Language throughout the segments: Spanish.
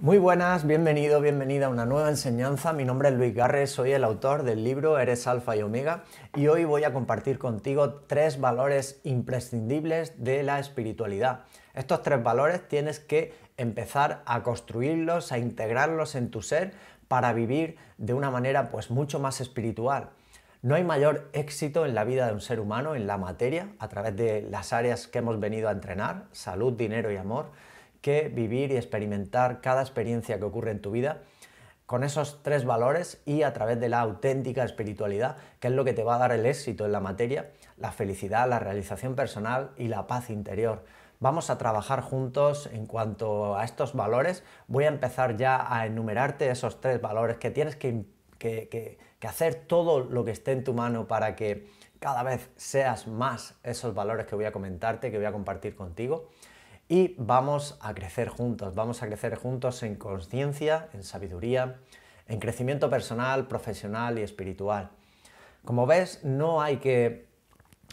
Muy buenas, bienvenido, bienvenida a una nueva enseñanza. Mi nombre es Luis Garres, soy el autor del libro Eres Alfa y Omega y hoy voy a compartir contigo tres valores imprescindibles de la espiritualidad. Estos tres valores tienes que empezar a construirlos, a integrarlos en tu ser para vivir de una manera pues mucho más espiritual. No hay mayor éxito en la vida de un ser humano, en la materia, a través de las áreas que hemos venido a entrenar, salud, dinero y amor vivir y experimentar cada experiencia que ocurre en tu vida con esos tres valores y a través de la auténtica espiritualidad, que es lo que te va a dar el éxito en la materia, la felicidad, la realización personal y la paz interior. Vamos a trabajar juntos en cuanto a estos valores. Voy a empezar ya a enumerarte esos tres valores que tienes que hacer todo lo que esté en tu mano para que cada vez seas más esos valores que voy a comentarte, que voy a compartir contigo y vamos a crecer juntos, vamos a crecer juntos en conciencia, en sabiduría, en crecimiento personal, profesional y espiritual. Como ves, no hay que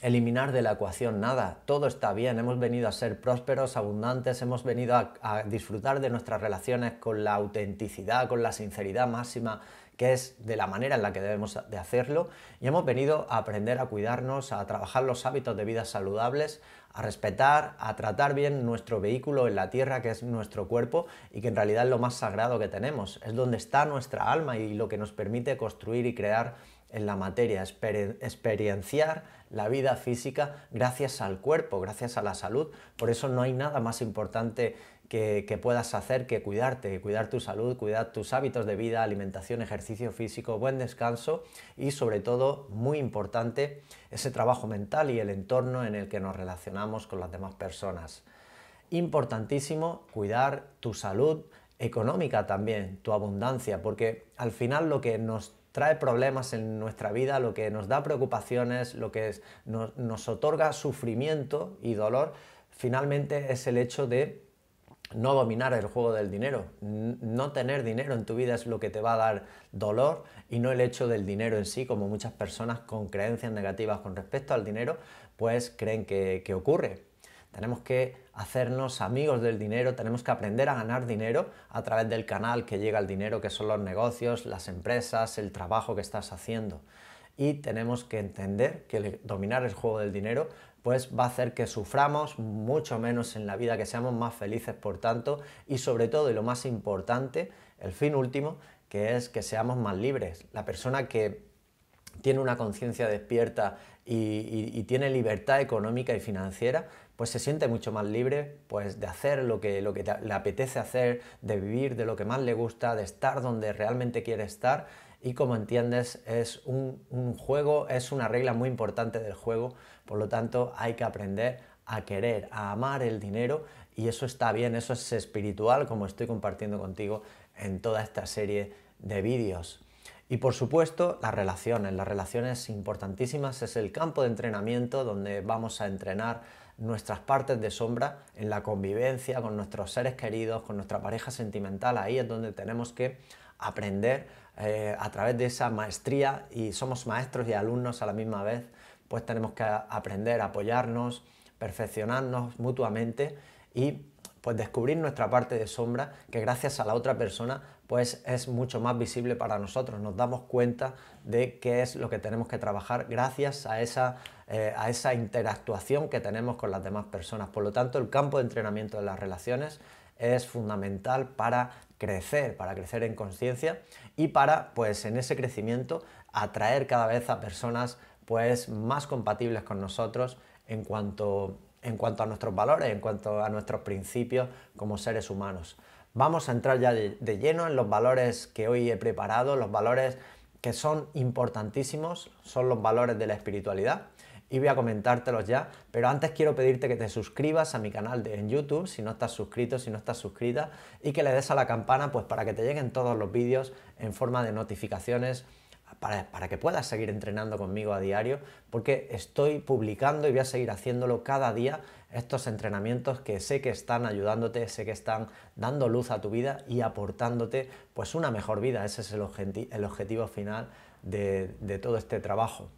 eliminar de la ecuación nada, todo está bien, hemos venido a ser prósperos, abundantes, hemos venido a, disfrutar de nuestras relaciones con la autenticidad, con la sinceridad máxima, que es de la manera en la que debemos de hacerlo, y hemos venido a aprender a cuidarnos, a trabajar los hábitos de vida saludables, a respetar, a tratar bien nuestro vehículo en la tierra, que es nuestro cuerpo, y que en realidad es lo más sagrado que tenemos, es donde está nuestra alma y lo que nos permite construir y crear en la materia, experienciar la vida física gracias al cuerpo, gracias a la salud. Por eso no hay nada más importante que, puedas hacer que cuidarte, cuidar tu salud, cuidar tus hábitos de vida, alimentación, ejercicio físico, buen descanso y sobre todo, muy importante, ese trabajo mental y el entorno en el que nos relacionamos con las demás personas. Importantísimo cuidar tu salud económica también, tu abundancia, porque al final lo que nos trae problemas en nuestra vida, lo que nos da preocupaciones, lo que nos otorga sufrimiento y dolor, finalmente es el hecho de no dominar el juego del dinero. No tener dinero en tu vida es lo que te va a dar dolor y no el hecho del dinero en sí, como muchas personas con creencias negativas con respecto al dinero, pues creen que, ocurre. Tenemos que hacernos amigos del dinero, tenemos que aprender a ganar dinero a través del canal que llega el dinero, que son los negocios, las empresas, el trabajo que estás haciendo. Y tenemos que entender que dominar el juego del dinero pues va a hacer que suframos mucho menos en la vida, que seamos más felices por tanto y sobre todo y lo más importante, el fin último, que es que seamos más libres. La persona que tiene una conciencia despierta y, tiene libertad económica y financiera, pues se siente mucho más libre pues, de hacer lo que, lo que le apetece hacer, de vivir de lo que más le gusta, de estar donde realmente quiere estar. Y como entiendes, es un juego, es una regla muy importante del juego por lo tanto, hay que aprender a querer, a amar el dinero y eso está bien, eso es espiritual como estoy compartiendo contigo en toda esta serie de vídeos. Y por supuesto, las relaciones. Las relaciones importantísimas es el campo de entrenamiento donde vamos a entrenar nuestras partes de sombra en la convivencia con nuestros seres queridos, con nuestra pareja sentimental. Ahí es donde tenemos que aprender eh, a través de esa maestría y somos maestros y alumnos a la misma vez pues tenemos que aprender a apoyarnos, perfeccionarnos mutuamente y pues descubrir nuestra parte de sombra que gracias a la otra persona pues es mucho más visible para nosotros. Nos damos cuenta de qué es lo que tenemos que trabajar gracias a esa, eh, a esa interactuación que tenemos con las demás personas. Por lo tanto, el campo de entrenamiento de las relaciones es fundamental para crecer, para crecer en conciencia y para pues en ese crecimiento atraer cada vez a personas pues más compatibles con nosotros en cuanto, en cuanto a nuestros valores, en cuanto a nuestros principios como seres humanos. Vamos a entrar ya de, lleno en los valores que hoy he preparado, los valores que son importantísimos, son los valores de la espiritualidad y voy a comentártelos ya. Pero antes quiero pedirte que te suscribas a mi canal de, en YouTube, si no estás suscrito, si no estás suscrita, y que le des a la campana pues para que te lleguen todos los vídeos en forma de notificaciones para, que puedas seguir entrenando conmigo a diario, porque estoy publicando y voy a seguir haciéndolo cada día, estos entrenamientos que sé que están ayudándote, sé que están dando luz a tu vida y aportándote pues una mejor vida. Ese es el, objetivo final de todo este trabajo.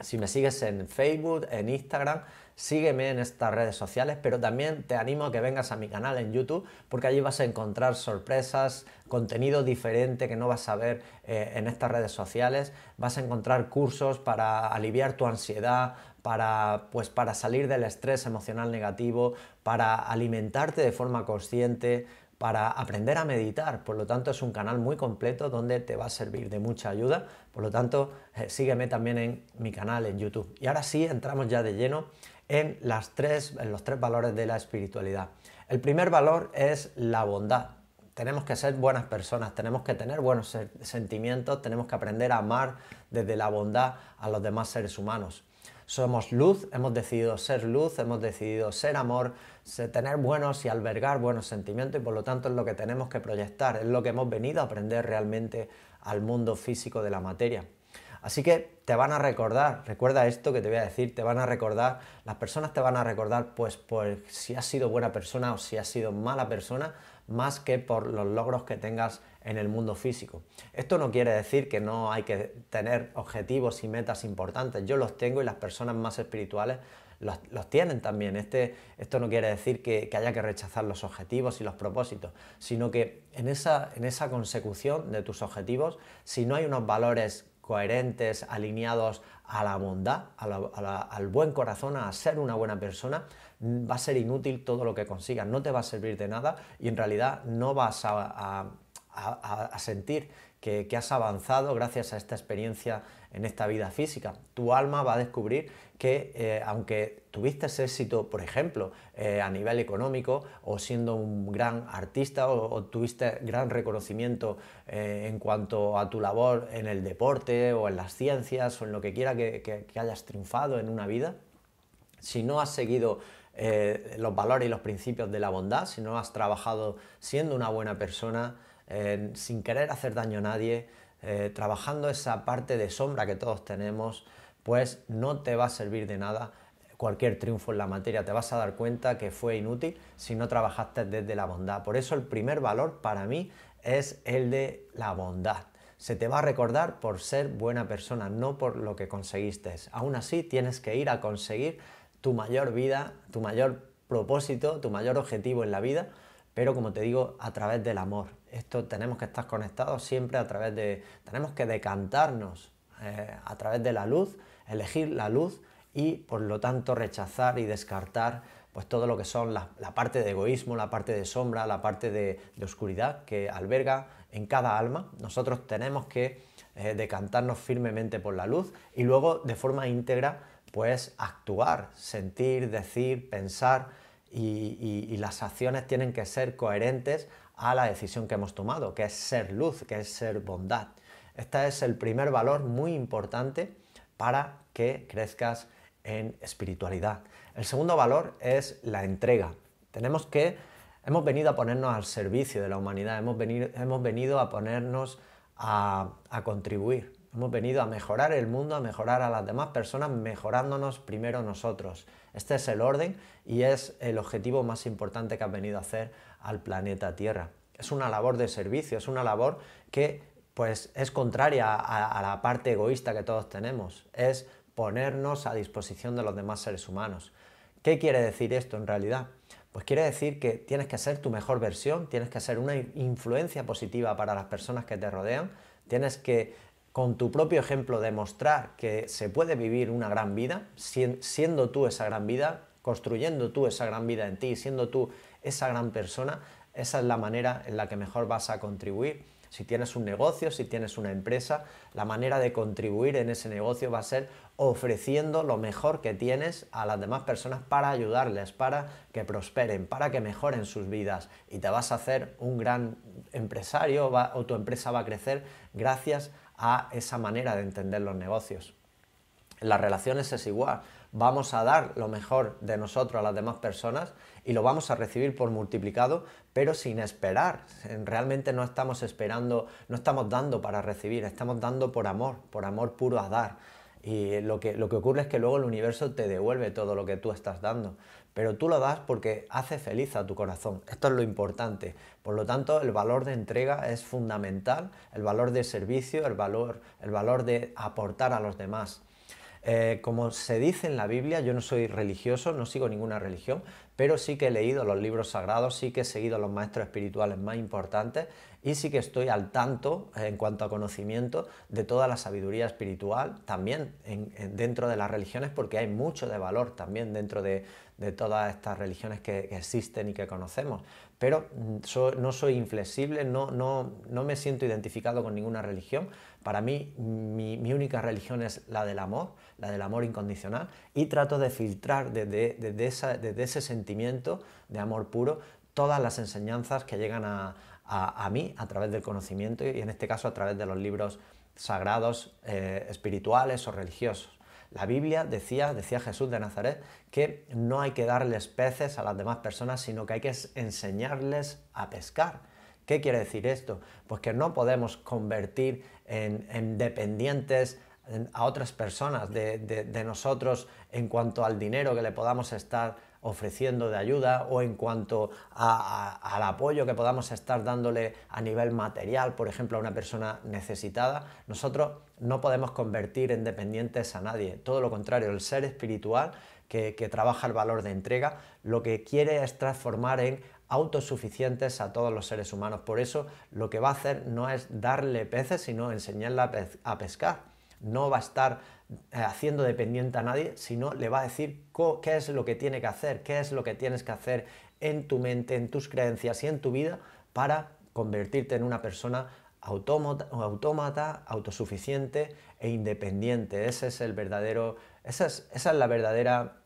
Si me sigues en Facebook, en Instagram, sígueme en estas redes sociales, pero también te animo a que vengas a mi canal en YouTube, porque allí vas a encontrar sorpresas, contenido diferente que no vas a ver eh, en estas redes sociales, vas a encontrar cursos para aliviar tu ansiedad, para, pues, para salir del estrés emocional negativo, para alimentarte de forma consciente, para aprender a meditar. Por lo tanto, es un canal muy completo donde te va a servir de mucha ayuda. Por lo tanto, eh, sígueme también en mi canal en YouTube. Y ahora sí, entramos ya de lleno en, las tres, en los tres valores de la espiritualidad. El primer valor es la bondad. Tenemos que ser buenas personas, tenemos que tener buenos sentimientos, tenemos que aprender a amar desde la bondad a los demás seres humanos. Somos luz, hemos decidido ser luz, hemos decidido ser amor, tener buenos y albergar buenos sentimientos y por lo tanto es lo que tenemos que proyectar, es lo que hemos venido a aprender realmente al mundo físico de la materia. Así que te van a recordar, recuerda esto que te voy a decir, te van a recordar, las personas te van a recordar pues, pues si has sido buena persona o si has sido mala persona, más que por los logros que tengas en el mundo físico. Esto no quiere decir que no hay que tener objetivos y metas importantes. Yo los tengo y las personas más espirituales los, tienen también. Este, esto no quiere decir que, haya que rechazar los objetivos y los propósitos, sino que en esa, en esa consecución de tus objetivos, si no hay unos valores coherentes, alineados a la bondad, al buen corazón, a ser una buena persona, mm, va a ser inútil todo lo que consigas, no te va a servir de nada y en realidad no vas a sentir que, has avanzado gracias a esta experiencia en esta vida física. Tu alma va a descubrir que eh, aunque tuviste éxito, por ejemplo, eh, a nivel económico o siendo un gran artista o, tuviste gran reconocimiento eh, en cuanto a tu labor en el deporte o en las ciencias o en lo que quiera que hayas triunfado en una vida, si no has seguido los valores y los principios de la bondad, si no has trabajado siendo una buena persona, sin querer hacer daño a nadie, eh, trabajando esa parte de sombra que todos tenemos, pues no te va a servir de nada cualquier triunfo en la materia. Te vas a dar cuenta que fue inútil si no trabajaste desde la bondad. Por eso el primer valor para mí es el de la bondad. Se te va a recordar por ser buena persona, no por lo que conseguiste. Aún así, tienes que ir a conseguir tu mayor vida, tu mayor propósito, tu mayor objetivo en la vida, pero como te digo, a través del amor, esto tenemos que estar conectados siempre a través de, tenemos que decantarnos eh, a través de la luz, elegir la luz y por lo tanto rechazar y descartar pues todo lo que son la, parte de egoísmo, la parte de sombra, la parte de, oscuridad que alberga en cada alma. Nosotros tenemos que eh, decantarnos firmemente por la luz y luego de forma íntegra pues actuar, sentir, decir, pensar y las acciones tienen que ser coherentes a la decisión que hemos tomado, que es ser luz, que es ser bondad. Este es el primer valor muy importante para que crezcas en espiritualidad. El segundo valor es la entrega. Tenemos que, hemos venido a ponernos al servicio de la humanidad, hemos venido, hemos venido a ponernos a, a contribuir, hemos venido a mejorar el mundo, a mejorar a las demás personas, mejorándonos primero nosotros. Este es el orden y es el objetivo más importante que has venido a hacer al planeta Tierra. Es una labor de servicio, es una labor que pues es contraria a, a la parte egoísta que todos tenemos, es ponernos a disposición de los demás seres humanos. ¿Qué quiere decir esto en realidad? Pues quiere decir que tienes que ser tu mejor versión, tienes que ser una influencia positiva para las personas que te rodean, tienes que con tu propio ejemplo demostrar que se puede vivir una gran vida, siendo tú esa gran vida, construyendo tú esa gran vida en ti, siendo tú esa gran persona, esa es la manera en la que mejor vas a contribuir. Si tienes un negocio, si tienes una empresa, la manera de contribuir en ese negocio va a ser ofreciendo lo mejor que tienes a las demás personas para ayudarles, para que prosperen, para que mejoren sus vidas. Y te vas a hacer un gran empresario o tu empresa va a crecer gracias a esa manera de entender los negocios las relaciones es igual. Vamos a dar lo mejor de nosotros a las demás personas y lo vamos a recibir por multiplicado, pero sin esperar. Realmente no estamos esperando, no estamos dando para recibir, estamos dando por amor, por amor puro a dar. Y lo que, lo que ocurre es que luego el universo te devuelve todo lo que tú estás dando. Pero tú lo das porque hace feliz a tu corazón. Esto es lo importante. Por lo tanto, el valor de entrega es fundamental, el valor de servicio, el valor, el valor de aportar a los demás. Eh, como se dice en la Biblia, yo no soy religioso, no sigo ninguna religión, pero sí que he leído los libros sagrados, sí que he seguido los maestros espirituales más importantes y sí que estoy al tanto eh, en cuanto a conocimiento de toda la sabiduría espiritual también dentro de las religiones porque hay mucho de valor también dentro de, todas estas religiones que, existen y que conocemos. Pero mm, no soy inflexible, no, me siento identificado con ninguna religión. Para mí mi, única religión es la del amor, la del amor incondicional y trato de filtrar desde ese sentimiento de amor puro todas las enseñanzas que llegan a, a, mí a través del conocimiento y en este caso a través de los libros sagrados, eh, espirituales o religiosos. La Biblia decía, decía Jesús de Nazaret, que no hay que darles peces a las demás personas, sino que hay que enseñarles a pescar. ¿Qué quiere decir esto? Pues que no podemos convertir en, dependientes a otras personas de nosotros en cuanto al dinero que le podamos estar ofreciendo de ayuda o en cuanto al apoyo que podamos estar dándole a nivel material, por ejemplo, a una persona necesitada, nosotros no podemos convertir en dependientes a nadie. Todo lo contrario, el ser espiritual que, trabaja el valor de entrega, lo que quiere es transformar en autosuficientes a todos los seres humanos. Por eso lo que va a hacer no es darle peces, sino enseñarle a, a pescar. No va a estar eh, haciendo dependiente a nadie, sino le va a decir qué es lo que tiene que hacer, qué es lo que tienes que hacer en tu mente, en tus creencias y en tu vida para convertirte en una persona autómata, autosuficiente e independiente. Ese es el verdadero, esa es, la verdadera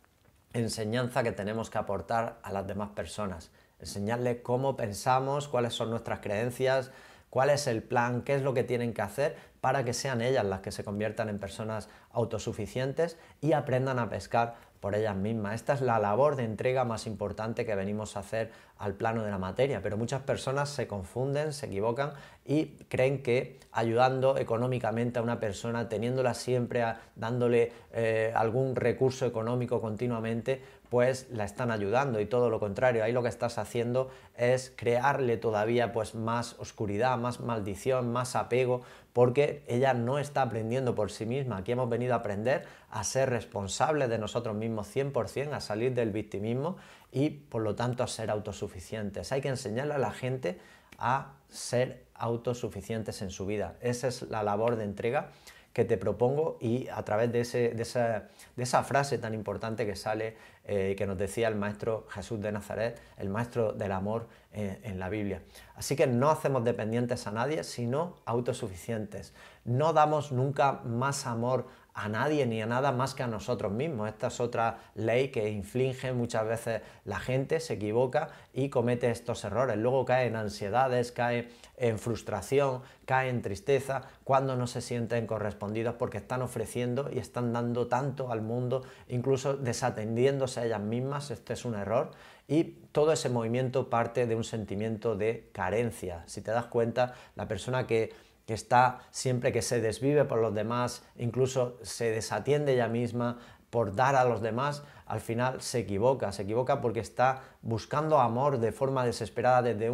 enseñanza que tenemos que aportar a las demás personas. enseñarle cómo pensamos, cuáles son nuestras creencias, cuál es el plan, qué es lo que tienen que hacer para que sean ellas las que se conviertan en personas autosuficientes y aprendan a pescar por ellas mismas. Esta es la labor de entrega más importante que venimos a hacer al plano de la materia, pero muchas personas se confunden, se equivocan y creen que ayudando económicamente a una persona, teniéndola siempre, dándole eh, algún recurso económico continuamente, pues la están ayudando y todo lo contrario, ahí lo que estás haciendo es crearle todavía pues más oscuridad, más maldición, más apego, porque ella no está aprendiendo por sí misma. Aquí hemos venido a aprender a ser responsables de nosotros mismos 100%, a salir del victimismo y por lo tanto a ser autosuficientes. Hay que enseñarle a la gente a ser autosuficientes en su vida. Esa es la labor de entrega que te propongo y a través de, esa, frase tan importante que sale, y eh, que nos decía el maestro Jesús de Nazaret, el maestro del amor eh, en la Biblia. Así que no hacemos dependientes a nadie, sino autosuficientes. No damos nunca más amor a nadie ni a nada más que a nosotros mismos. Esta es otra ley que inflige muchas veces la gente, se equivoca y comete estos errores. Luego cae en ansiedades, cae en frustración, cae en tristeza cuando no se sienten correspondidos porque están ofreciendo y están dando tanto al mundo, incluso desatendiéndose a ellas mismas. Este es un error. Y todo ese movimiento parte de un sentimiento de carencia. Si te das cuenta, la persona que que está siempre que se desvive por los demás, incluso se desatiende ella misma por dar a los demás, al final se equivoca, se equivoca porque está buscando amor de forma desesperada desde,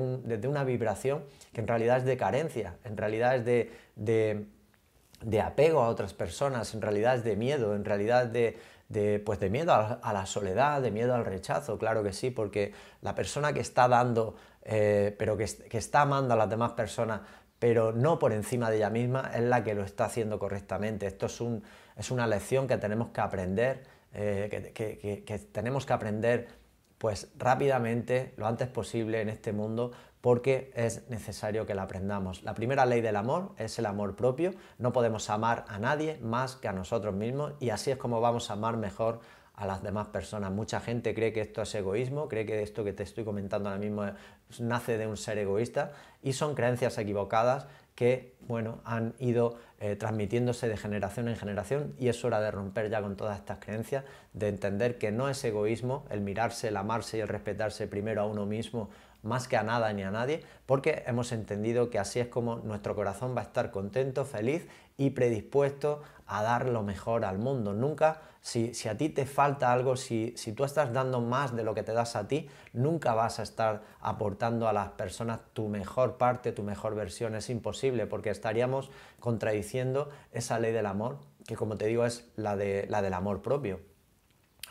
una vibración que en realidad es de carencia, en realidad es de, apego a otras personas, en realidad es de miedo, en realidad es de, pues de miedo a, la soledad, de miedo al rechazo, claro que sí, porque la persona que está dando, eh, pero que, que está amando a las demás personas, pero no por encima de ella misma, es la que lo está haciendo correctamente. Esto es, una lección que tenemos que aprender, eh, que, tenemos que aprender pues rápidamente, lo antes posible en este mundo, porque es necesario que la aprendamos. La primera ley del amor es el amor propio. No podemos amar a nadie más que a nosotros mismos y así es como vamos a amar mejor a las demás personas. Mucha gente cree que esto es egoísmo, cree que esto que te estoy comentando ahora mismo nace de un ser egoísta y son creencias equivocadas que bueno, han ido eh, transmitiéndose de generación en generación y es hora de romper ya con todas estas creencias, de entender que no es egoísmo el mirarse, el amarse y el respetarse primero a uno mismo más que a nada ni a nadie, porque hemos entendido que así es como nuestro corazón va a estar contento, feliz y predispuesto a dar lo mejor al mundo. Nunca si, a ti te falta algo, si, tú estás dando más de lo que te das a ti, nunca vas a estar aportando a las personas tu mejor parte, tu mejor versión. Es imposible porque estaríamos contradiciendo esa ley del amor, que como te digo es la, de, la del amor propio.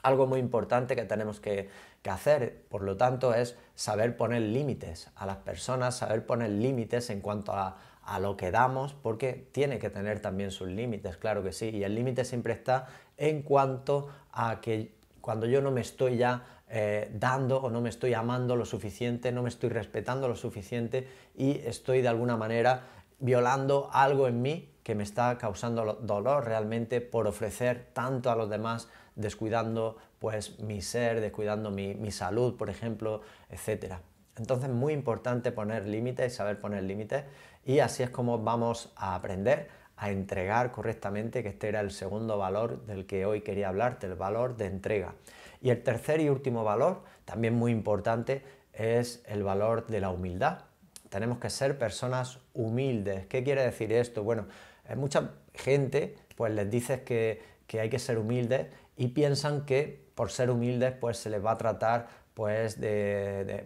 Algo muy importante que tenemos que, hacer, por lo tanto, es saber poner límites a las personas, saber poner límites en cuanto a, a lo que damos, porque tiene que tener también sus límites, claro que sí, y el límite siempre está en cuanto a que cuando yo no me estoy ya eh, dando o no me estoy amando lo suficiente, no me estoy respetando lo suficiente y estoy de alguna manera violando algo en mí que me está causando dolor realmente por ofrecer tanto a los demás, descuidando pues mi ser, descuidando mi, mi salud, por ejemplo, etc Entonces, muy importante poner límites, saber poner límites, y así es como vamos a aprender a entregar correctamente, que este era el segundo valor del que hoy quería hablarte, el valor de entrega. Y el tercer y último valor, también muy importante, es el valor de la humildad. Tenemos que ser personas humildes. ¿Qué quiere decir esto? Bueno, eh, mucha gente pues les dices que, hay que ser humildes y piensan que por ser humildes pues se les va a tratar pues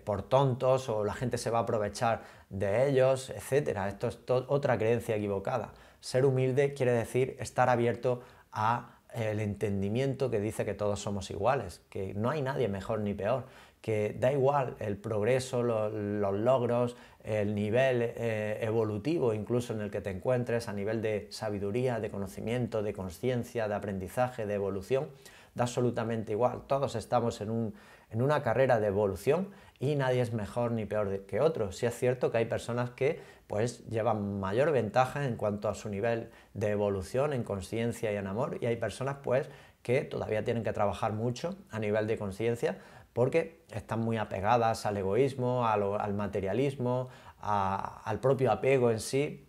por tontos o la gente se va a aprovechar de ellos, etcétera. Esto es otra creencia equivocada. Ser humilde quiere decir estar abierto a eh, el entendimiento que dice que todos somos iguales, que no hay nadie mejor ni peor, que da igual el progreso, los logros, el nivel eh, evolutivo incluso en el que te encuentres, a nivel de sabiduría, de conocimiento, de conciencia, de aprendizaje, de evolución, da absolutamente igual. Todos estamos en una carrera de evolución y nadie es mejor ni peor que otro. Sí es cierto que hay personas que pues llevan mayor ventaja en cuanto a su nivel de evolución en conciencia y en amor y hay personas pues que todavía tienen que trabajar mucho a nivel de conciencia porque están muy apegadas al egoísmo, al materialismo, al propio apego en sí,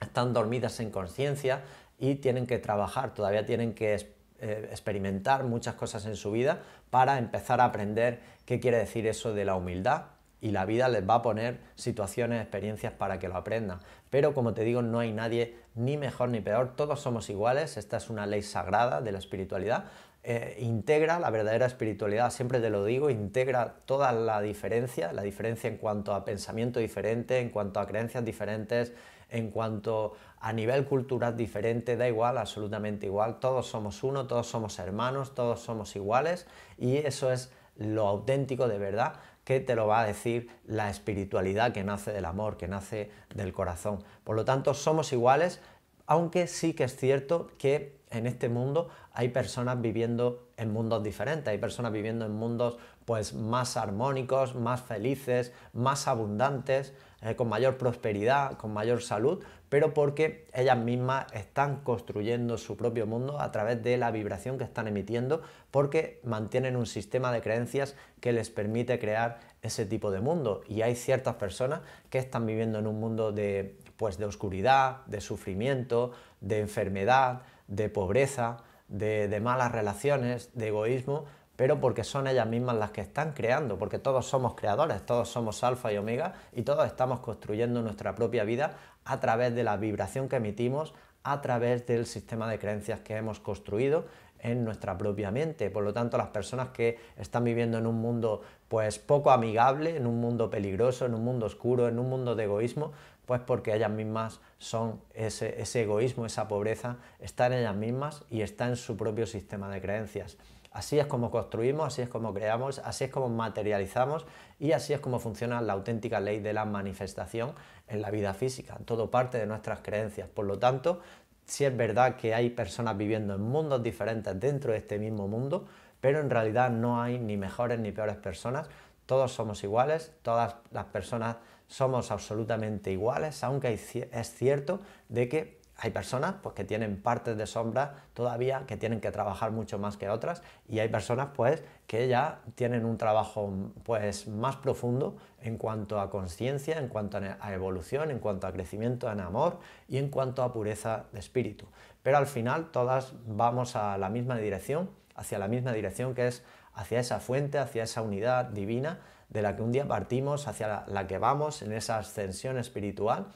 están dormidas en conciencia y tienen que trabajar, todavía tienen que eh, experimentar muchas cosas en su vida para empezar a aprender qué quiere decir eso de la humildad y la vida les va a poner situaciones, experiencias para que lo aprendan. Pero como te digo, no hay nadie ni mejor ni peor, todos somos iguales, esta es una ley sagrada de la espiritualidad. Eh, integra la verdadera espiritualidad, siempre te lo digo, integra toda la diferencia, la diferencia en cuanto a pensamiento diferente, en cuanto a creencias diferentes, en cuanto a nivel cultural diferente, da igual, absolutamente igual, todos somos uno, todos somos hermanos, todos somos iguales y eso es lo auténtico de verdad que te lo va a decir la espiritualidad que nace del amor, que nace del corazón. Por lo tanto, somos iguales, aunque sí que es cierto que en este mundo hay personas viviendo en mundos diferentes, hay personas viviendo en mundos pues más armónicos, más felices, más abundantes, eh, con mayor prosperidad, con mayor salud, pero porque ellas mismas están construyendo su propio mundo a través de la vibración que están emitiendo, porque mantienen un sistema de creencias que les permite crear ese tipo de mundo. Y hay ciertas personas que están viviendo en un mundo de, pues, de oscuridad, de sufrimiento, de enfermedad, de pobreza, de malas relaciones, de egoísmo, pero porque son ellas mismas las que están creando, porque todos somos creadores, todos somos alfa y omega y todos estamos construyendo nuestra propia vida a través de la vibración que emitimos, a través del sistema de creencias que hemos construido en nuestra propia mente. Por lo tanto, las personas que están viviendo en un mundo pues poco amigable, en un mundo peligroso, en un mundo oscuro, en un mundo de egoísmo, pues porque ellas mismas son ese, ese egoísmo, esa pobreza, está en ellas mismas y está en su propio sistema de creencias. Así es como construimos, así es como creamos, así es como materializamos y así es como funciona la auténtica ley de la manifestación en la vida física. Todo parte de nuestras creencias. Por lo tanto, si es verdad que hay personas viviendo en mundos diferentes dentro de este mismo mundo, pero en realidad no hay ni mejores ni peores personas. Todos somos iguales, todas las personas somos absolutamente iguales, aunque es cierto de que hay personas pues, que tienen partes de sombra todavía que tienen que trabajar mucho más que otras y hay personas pues, que ya tienen un trabajo pues, más profundo en cuanto a conciencia, en cuanto a evolución, en cuanto a crecimiento en amor y en cuanto a pureza de espíritu. Pero al final todas vamos a la misma dirección, hacia la misma dirección que es hacia esa fuente, hacia esa unidad divina de la que un día partimos, hacia la que vamos en esa ascensión espiritual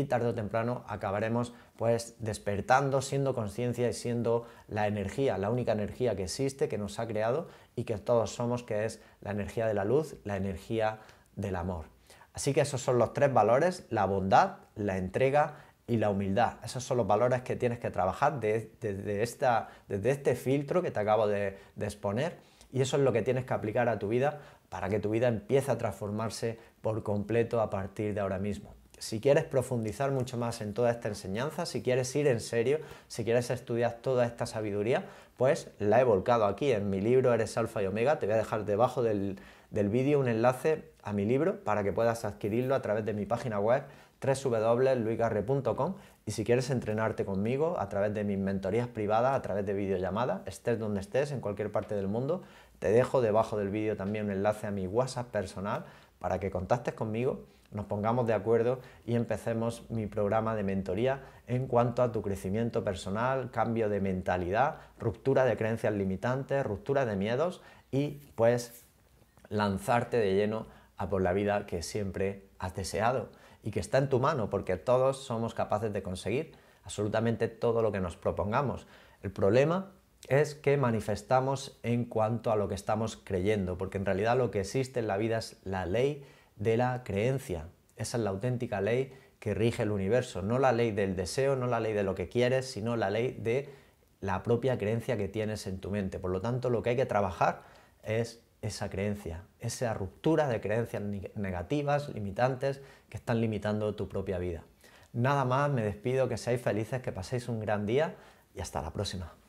y tarde o temprano acabaremos pues despertando, siendo conciencia y siendo la energía, la única energía que existe, que nos ha creado y que todos somos, que es la energía de la luz, la energía del amor. Así que esos son los tres valores, la bondad, la entrega y la humildad. Esos son los valores que tienes que trabajar desde, este filtro que te acabo de exponer. Y eso es lo que tienes que aplicar a tu vida para que tu vida empiece a transformarse por completo a partir de ahora mismo si quieres profundizar mucho más en toda esta enseñanza, si quieres ir en serio, si quieres estudiar toda esta sabiduría, pues la he volcado aquí en mi libro Eres Alfa y Omega. Te voy a dejar debajo del, vídeo un enlace a mi libro para que puedas adquirirlo a través de mi página web www.luigarre.com y si quieres entrenarte conmigo a través de mis mentorías privadas, a través de videollamadas, estés donde estés, en cualquier parte del mundo, te dejo debajo del vídeo también un enlace a mi WhatsApp personal para que contactes conmigo nos pongamos de acuerdo y empecemos mi programa de mentoría en cuanto a tu crecimiento personal, cambio de mentalidad, ruptura de creencias limitantes, ruptura de miedos y pues lanzarte de lleno a por la vida que siempre has deseado y que está en tu mano porque todos somos capaces de conseguir absolutamente todo lo que nos propongamos. El problema es que manifestamos en cuanto a lo que estamos creyendo, porque en realidad lo que existe en la vida es la ley de la creencia. Esa es la auténtica ley que rige el universo, no la ley del deseo, no la ley de lo que quieres, sino la ley de la propia creencia que tienes en tu mente. Por lo tanto, lo que hay que trabajar es esa creencia, esa ruptura de creencias negativas, limitantes, que están limitando tu propia vida. Nada más, me despido, que seáis felices, que paséis un gran día y hasta la próxima.